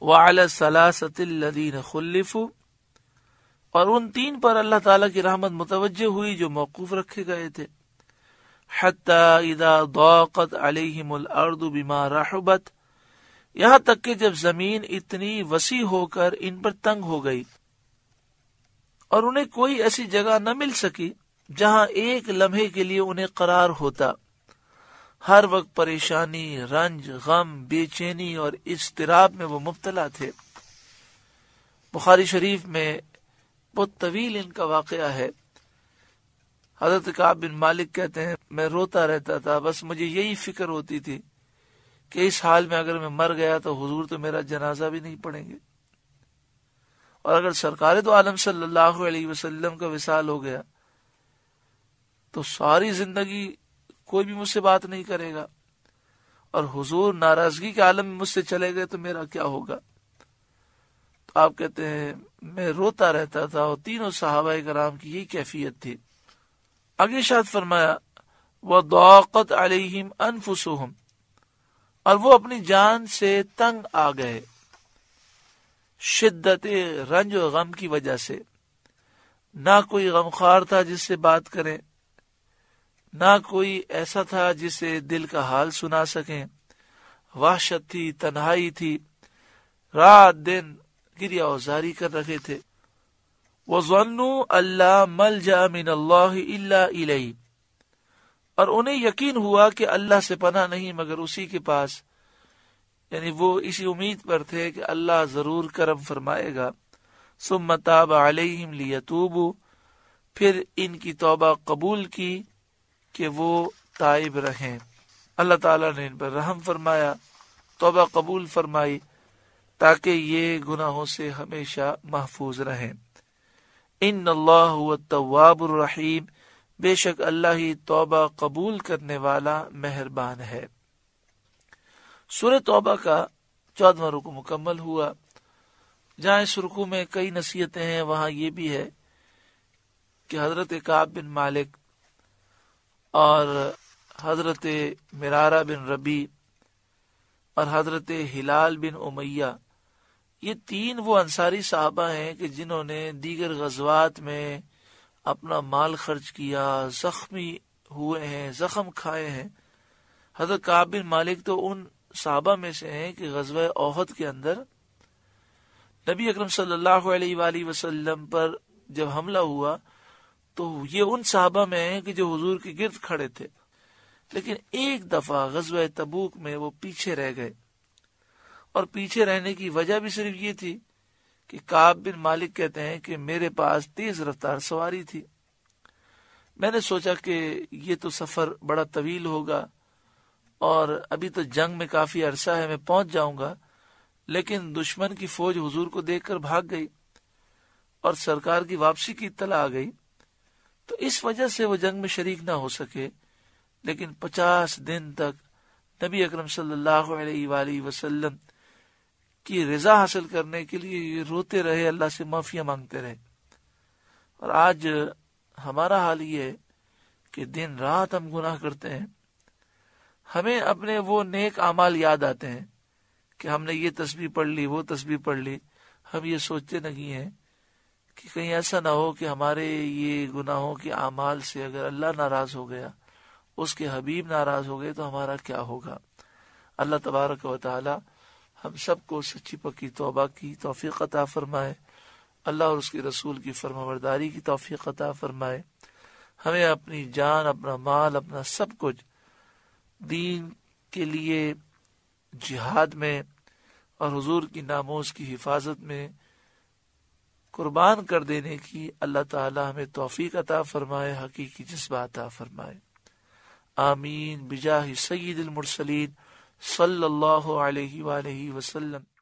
خلفوا اور ان تین پر اللہ تعالی کی رحمت متوجہ ہوئی جو موقوف رکھے گئے تھے اذا ضاقت علیهم الارض بما رحبت یہاں تک کہ جب زمین اتنی وسیع ہو کر ان پر تنگ ہو گئی اور انہیں کوئی ایسی جگہ نہ مل سکی جہاں ایک لمحے کے لیے انہیں قرار ہوتا ہر وقت پریشانی رنج غم بے چینی اور اضطراب میں وہ مبتلا تھے بخاری شریف میں بہت طویل ان کا واقعہ ہے حضرت کعب بن مالک کہتے ہیں میں روتا رہتا تھا بس مجھے یہی فکر ہوتی تھی کہ اس حال میں اگر میں مر گیا تو حضور تو میرا جنازہ بھی نہیں پڑیں گے اور اگر سرکار تو عالم صلی اللہ علیہ وسلم کا وصال ہو گیا تو ساری زندگی کوئی بھی مجھ سے بات نہیں کرے گا اور حضور ناراضگی کے عالم میں مجھ سے چلے گئے تو میرا کیا ہوگا تو آپ کہتے ہیں میں روتا رہتا تھا اور تینوں صحابہ کرام کی یہی کیفیت تھی اگلی شاد فرمایا وہ دوقت علیہم انفسو اور وہ اپنی جان سے تنگ آ گئے شدت رنج و غم کی وجہ سے نہ کوئی غمخوار تھا جس سے بات کریں نہ کوئی ایسا تھا جسے دل کا حال سنا سکیں وحشت تھی تنہائی تھی رات دن گریا اوزاری کر رکھے تھے اور انہیں یقین ہوا کہ اللہ سے پناہ نہیں مگر اسی کے پاس یعنی وہ اسی امید پر تھے کہ اللہ ضرور کرم فرمائے گا سمتاب علیہم لیتوبو پھر ان کی توبہ قبول کی کہ وہ تائب رہیں اللہ تعالیٰ نے ان پر رحم فرمایا توبہ قبول فرمائی تاکہ یہ گناہوں سے ہمیشہ محفوظ رہیں ان اللہ طواب الرحیم بے شک اللہ ہی توبہ قبول کرنے والا مہربان ہے سور توبہ کا چودواں رکو مکمل ہوا جہاں اس رکو میں کئی نصیحتیں ہیں وہاں یہ بھی ہے کہ حضرت کعب بن مالک اور حضرت مرارہ بن ربی اور حضرت ہلال بن امیہ یہ تین وہ انصاری صحابہ ہیں کہ جنہوں نے دیگر غزوات میں اپنا مال خرچ کیا زخمی ہوئے ہیں زخم کھائے ہیں حضرت کعب بن مالک تو ان صحابہ میں سے ہیں کہ غزوہ عہد کے اندر نبی اکرم صلی اللہ علیہ وآلہ وسلم پر جب حملہ ہوا تو یہ ان صحابہ میں ہیں کہ جو حضور کے گرد کھڑے تھے لیکن ایک دفعہ غزوہ تبوک میں وہ پیچھے رہ گئے اور پیچھے رہنے کی وجہ بھی صرف یہ تھی کہ بن مالک کہتے ہیں کہ میرے پاس تیز رفتار سواری تھی میں نے سوچا کہ یہ تو سفر بڑا طویل ہوگا اور ابھی تو جنگ میں کافی عرصہ ہے میں پہنچ جاؤں گا لیکن دشمن کی فوج حضور کو دیکھ کر بھاگ گئی اور سرکار کی واپسی کی اطلاع آ گئی تو اس وجہ سے وہ جنگ میں شریک نہ ہو سکے لیکن پچاس دن تک نبی اکرم صلی اللہ علیہ وآلہ وسلم کی رضا حاصل کرنے کے لیے روتے رہے اللہ سے معافیا مانگتے رہے اور آج ہمارا حال یہ کہ دن رات ہم گناہ کرتے ہیں ہمیں اپنے وہ نیک اعمال یاد آتے ہیں کہ ہم نے یہ تصویر پڑھ لی وہ تصویر پڑھ لی ہم یہ سوچتے نہیں ہیں کہ کہیں ایسا نہ ہو کہ ہمارے یہ گناہوں کے اعمال سے اگر اللہ ناراض ہو گیا اس کے حبیب ناراض ہو گئے تو ہمارا کیا ہوگا اللہ تبارک و تعالی ہم سب کو سچی پکی توبہ کی توفیق عطا فرمائے اللہ اور اس کے رسول کی فرما برداری کی توفیق عطا فرمائے ہمیں اپنی جان اپنا مال اپنا سب کچھ دین کے لیے جہاد میں اور حضور کی ناموز کی حفاظت میں قربان کر دینے کی اللہ تعالیٰ ہمیں توفیق عطا فرمائے حقیقی جذبہ عطا فرمائے آمین بجاہ سید المرسلین صلی اللہ علیہ وآلہ وسلم